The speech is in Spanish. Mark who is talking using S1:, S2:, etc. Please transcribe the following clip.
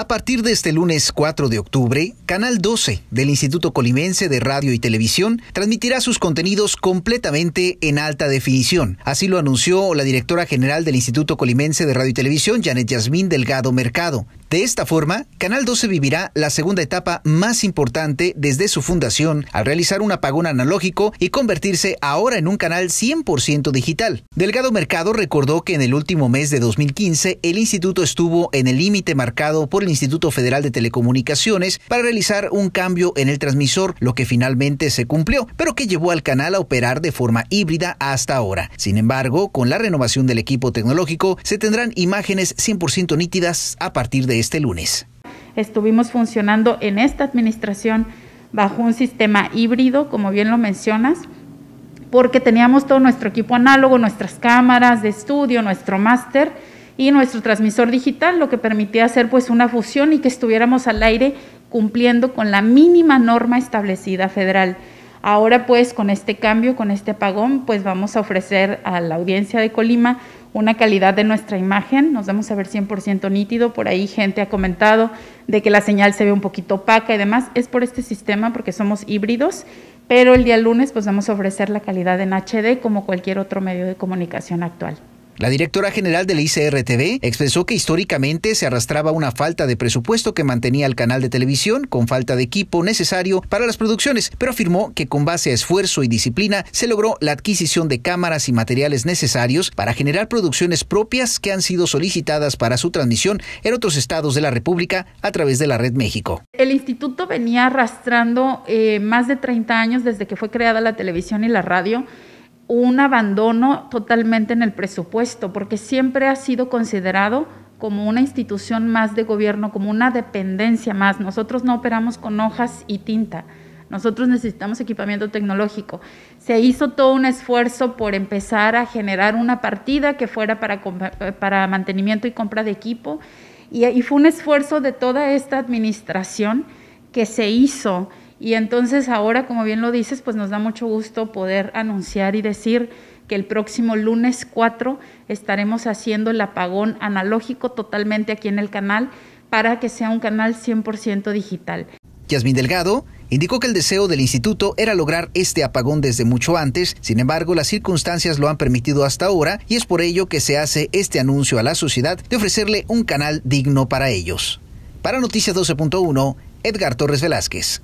S1: A partir de este lunes 4 de octubre, Canal 12 del Instituto Colimense de Radio y Televisión transmitirá sus contenidos completamente en alta definición. Así lo anunció la directora general del Instituto Colimense de Radio y Televisión, Janet Yasmín Delgado Mercado. De esta forma, Canal 12 vivirá la segunda etapa más importante desde su fundación al realizar un apagón analógico y convertirse ahora en un canal 100% digital. Delgado Mercado recordó que en el último mes de 2015 el instituto estuvo en el límite marcado por el Instituto Federal de Telecomunicaciones para realizar un cambio en el transmisor, lo que finalmente se cumplió, pero que llevó al canal a operar de forma híbrida hasta ahora. Sin embargo, con la renovación del equipo tecnológico se tendrán imágenes 100% nítidas a partir de este lunes.
S2: Estuvimos funcionando en esta administración bajo un sistema híbrido, como bien lo mencionas, porque teníamos todo nuestro equipo análogo, nuestras cámaras de estudio, nuestro máster y nuestro transmisor digital, lo que permitía hacer pues una fusión y que estuviéramos al aire cumpliendo con la mínima norma establecida federal. Ahora pues con este cambio, con este pagón, pues vamos a ofrecer a la audiencia de Colima una calidad de nuestra imagen, nos vamos a ver 100% nítido, por ahí gente ha comentado de que la señal se ve un poquito opaca y demás, es por este sistema porque somos híbridos, pero el día lunes pues vamos a ofrecer la calidad en HD como cualquier otro medio de comunicación actual.
S1: La directora general de la ICRTV expresó que históricamente se arrastraba una falta de presupuesto que mantenía el canal de televisión con falta de equipo necesario para las producciones, pero afirmó que con base a esfuerzo y disciplina se logró la adquisición de cámaras y materiales necesarios para generar producciones propias que han sido solicitadas para su transmisión en otros estados de la República a través de la Red México.
S2: El instituto venía arrastrando eh, más de 30 años desde que fue creada la televisión y la radio un abandono totalmente en el presupuesto, porque siempre ha sido considerado como una institución más de gobierno, como una dependencia más. Nosotros no operamos con hojas y tinta, nosotros necesitamos equipamiento tecnológico. Se hizo todo un esfuerzo por empezar a generar una partida que fuera para, eh, para mantenimiento y compra de equipo, y, y fue un esfuerzo de toda esta administración que se hizo y entonces ahora, como bien lo dices, pues nos da mucho gusto poder anunciar y decir que el próximo lunes 4 estaremos haciendo el apagón analógico totalmente aquí en el canal para que sea un canal 100% digital.
S1: Yasmín Delgado indicó que el deseo del instituto era lograr este apagón desde mucho antes, sin embargo las circunstancias lo han permitido hasta ahora y es por ello que se hace este anuncio a la sociedad de ofrecerle un canal digno para ellos. Para Noticias 12.1, Edgar Torres Velázquez.